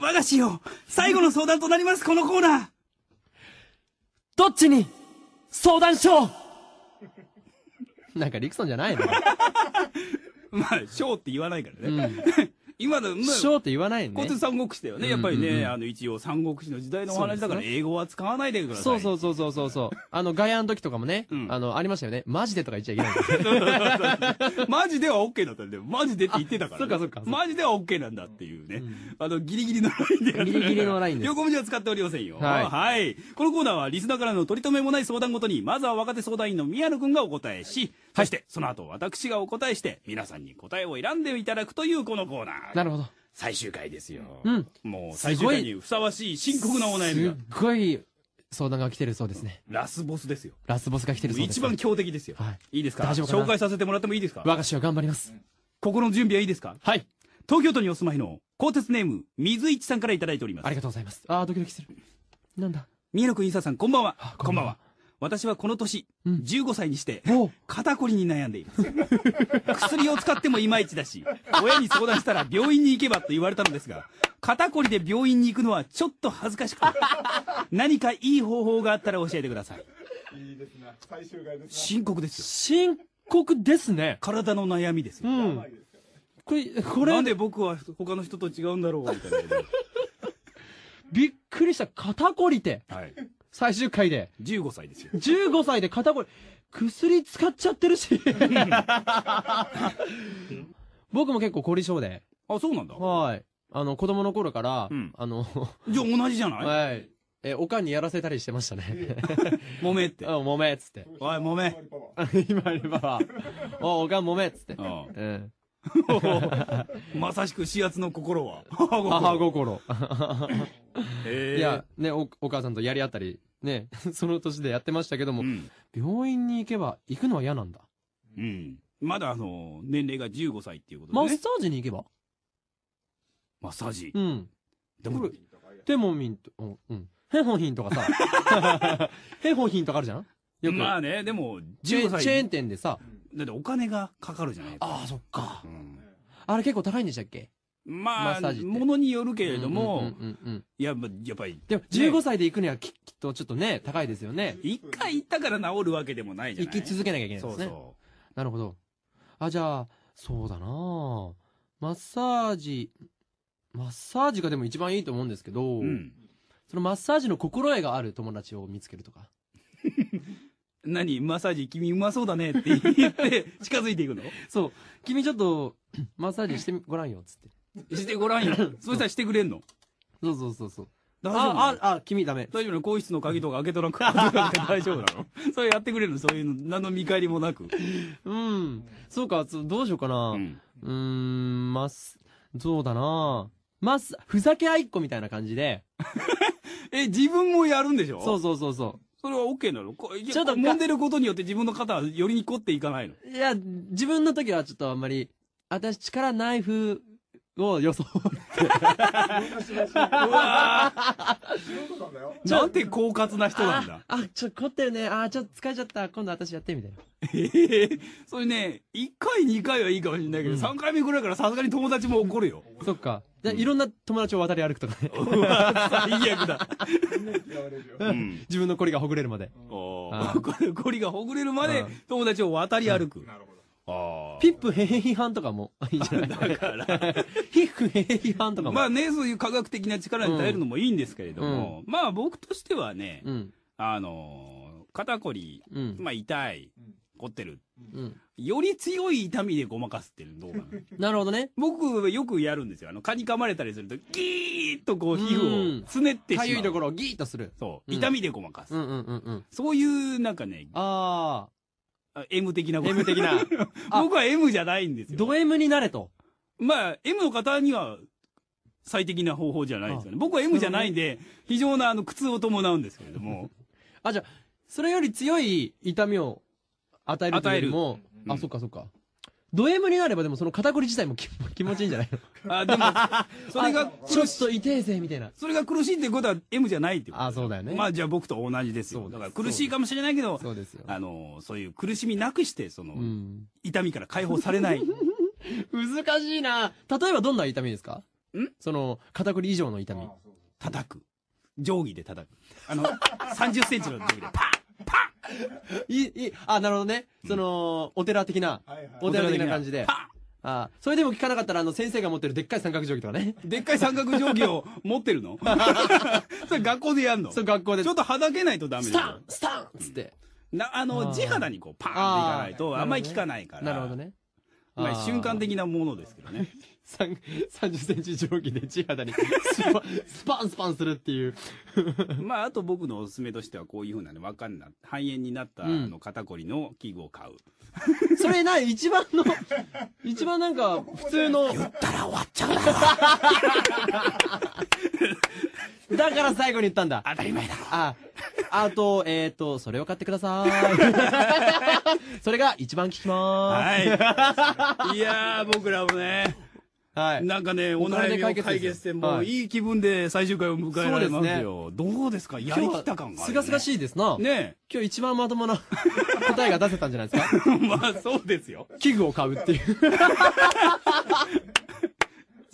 我が子よ最後の相談となりますこのコーナーどっちに相談しようなんかリクソンじゃないの まあ、ショーって言わないからね。うん今の、章って言わないね。っち三国志だよね。やっぱりね、あの、一応三国志の時代のお話だから、英語は使わないでください。そうそうそうそうそう。あの、ガヤの時とかもね、あの、ありましたよね。マジでとか言っちゃいけない。マジでは OK だったんだよ。マジでって言ってたから。そっかそっか。マジでは OK なんだっていうね。あの、ギリギリのラインでやギリギリのラインで横文字は使っておりませんよ。はい。このコーナーは、リスナーからの取り留めもない相談ごとに、まずは若手相談員の宮野くんがお答えし、そして、その後私がお答えして、皆さんに答えを選んでいただくというこのコーナー。なるほど。最終回ですよ。うん。もう最終回にふさわしい深刻なお悩みが。すごい相談が来てるそうですね。ラスボスですよ。ラスボスが来てるそうです。一番強敵ですよ。はい。いいですか大丈夫紹介させてもらってもいいですか我が師は頑張ります。心の準備はいいですかはい。東京都にお住まいの、鋼鉄ネーム、水一さんから頂いております。ありがとうございます。ああ、ドキドキする。なんだ。宮野くん、伊サさん、こんばんは。こんばんは。私はこの年、うん、15歳にして、肩こりに悩んでいます。薬を使ってもいまいちだし、親に相談したら病院に行けばと言われたのですが、肩こりで病院に行くのはちょっと恥ずかしくて、何かいい方法があったら教えてください。いいですね。最終回です深刻ですよ。深刻ですね。体の悩みですよ。うん、これ、これ。なんで僕は他の人と違うんだろうみたいな。びっくりした。肩こりって。はい。最終回で。15歳ですよ。15歳で肩こり、薬使っちゃってるし。僕も結構凝り性で。あ、そうなんだ。はい。あの、子供の頃から、うん、あの、じゃあ同じじゃないはい。え、おかんにやらせたりしてましたね。も めって。揉めっつって。おい、もめ。今やれば。お、おかんもめっつって。うん。まさしく視圧の心は。母心。母心。いや、ねお、お母さんとやり合ったりね、その年でやってましたけども、うん、病院に行けば行くのは嫌なんだ。うん。まだあの、年齢が15歳っていうことで、ね、マッサージに行けばマッサージうん。でも、テモミンと、うん。ヘホヒンとかさ、ヘホヒンとかあるじゃんよく。まあね、でも、歳。チェーン店でさ。だってお金がかかるじゃないですか。ああ、そっか。うん、あれ結構高いんでしたっけまあ、ものによるけれども、やっぱり、でも15歳で行くにはき,、っとちょっとね、高いですよね。一回行ったから治るわけでもないじゃない行き続けなきゃいけないですね。そうそうなるほど。あ、じゃあ、そうだなマッサージ、マッサージがでも一番いいと思うんですけど、うん、そのマッサージの心得がある友達を見つけるとか。何マッサージ君うまそうだねって言って近づいていくの そう。君ちょっとマッサージしてごらんよ、つって。してごらんよ。そしたらしてくれんの。そうそうそうそう。大丈夫あ、あ、あ、君ダメ。大丈夫なの更衣室の鍵とか開けとらんから 大丈夫なのそれやってくれるのそういうの。何の見返りもなく。うん。そうか、どうしようかな。うん、うーん、まっす、そうだなます、ふざけあいっこみたいな感じで。え、自分もやるんでしょそうそうそうそう。それはオッケーなのちょっと揉んでることによって自分の肩はよりに凝っていかないのいや、自分の時はちょっとあんまり、私力ない風を装って。うわ なんて狡猾な人なんだ。あ、ちょ、凝ってるね。あ、ちょっと疲れちゃった。今度私やってみたいな。ええそれね、1回、2回はいいかもしれないけど、う3回目ぐらいからさすがに友達も怒るよ。そっか。じゃいろんな友達を渡り歩くとかね。最悪だ。自分のコりがほぐれるまで。こりがほぐれるまで友達を渡り歩く。なるほど。ピップへへ批とかも いいんじゃないだから。ピップへへとかも。まあね、そういう科学的な力に耐えるのもいいんですけれども、うん、まあ僕としてはね、うん、あの、肩こり、うん、まあ痛い、凝ってる、より強い痛みでごまかすっていうのどうかな。なるほどね。僕よくやるんですよ。あの、蚊に噛まれたりすると、ギーッとこう皮膚をつねってしまう。いところをギーッとする。そう。痛みでごまかす。うんうんうんうん、そういうなんかね、ああ。M 的なこと。M 的な。僕は M じゃないんですよ。ド M になれと。まあ、M の方には最適な方法じゃないですよね。僕は M じゃないんで、非常なあの苦痛を伴うんですけれども。あ、じゃあ、それより強い痛みを与えるというよりも、与えるあ、そっかそっか。ド M になればでもその肩こり自体も気 気持ちいいんじゃないの あ、でも、それがちょっい。と痛えぜ、みたいな。それが苦しいってことは M じゃないってこと。あ、そうだよね。まあじゃあ僕と同じですよ。だから苦しいかもしれないけど、そうですよ。あの、そういう苦しみなくして、その、うん。痛みから解放されない。難しいな例えばどんな痛みですかんその、肩こり以上の痛み。叩く。定規で叩く。あの、30センチの定規でパーン いい、あ、なるほどね。その、お寺的な、お寺的な感じで。あそれでも聞かなかったら、あの、先生が持ってるでっかい三角定規とかね。でっかい三角定規を 持ってるの それ学校でやんのそう、学校で。ちょっとはだけないとダメスタンスタンっつって。な、あの、地肌にこう、パーンっていかないと、ああんまり効かないから。なるほどね。まあ、瞬間的なものですけどね。30 センチ蒸気で地肌にスパ スパンスパンするっていう まあ、あと僕のおすすめとしては、こういうふうなね、わかんな、肺炎になった、あの、肩こりの器具を買う。うん、それな一番の、一番なんか、普通の。言ったら終わっちゃうだろ。だから最後に言ったんだ。当たり前だろ。あああと、えっ、ー、と、それを買ってください。それが一番効きます。はい。いやー、僕らもね。はい、なんかね、お悩みを解決して、もういい気分で最終回を迎えられますよ。すね、どうですかやりきった感が、ね。すがすがしいですな。ね今日一番まともな 答えが出せたんじゃないですか まあそうですよ。器具を買うっていう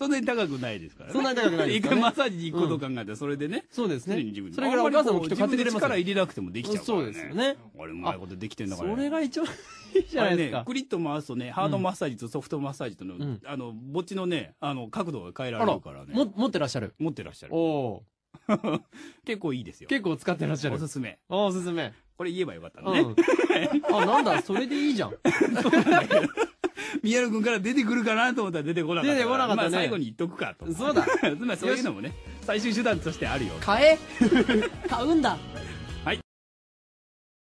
そんなに高くないですからね。そんなに高くないです、ね、一回マッサージに行くことを考えたら、それでね、うん。そうですね。自分それからお母さんもきっと買ってくれます。力入れなくてもできちゃうからね。そうですよね。俺、うまいことできてんだから、ね。それが一番いいじゃないですか。ね、クリッと回すとね、ハードマッサージとソフトマッサージとの、うん、あの、ぼっちのね、あの、角度が変えられるからね。らも持ってらっしゃる。持ってらっしゃる。お 結構いいですよ。結構使ってらっしゃる。おすすめ。おすすめ。これ言えばよかったね。うん、あ、なんだ、それでいいじゃん。宮野君から出てくるかなと思ったら出てこなかった出てこなかったねまあ最後に言っとくかとそうだ まりそういうのもね最終手段としてあるよ買え 買うんだ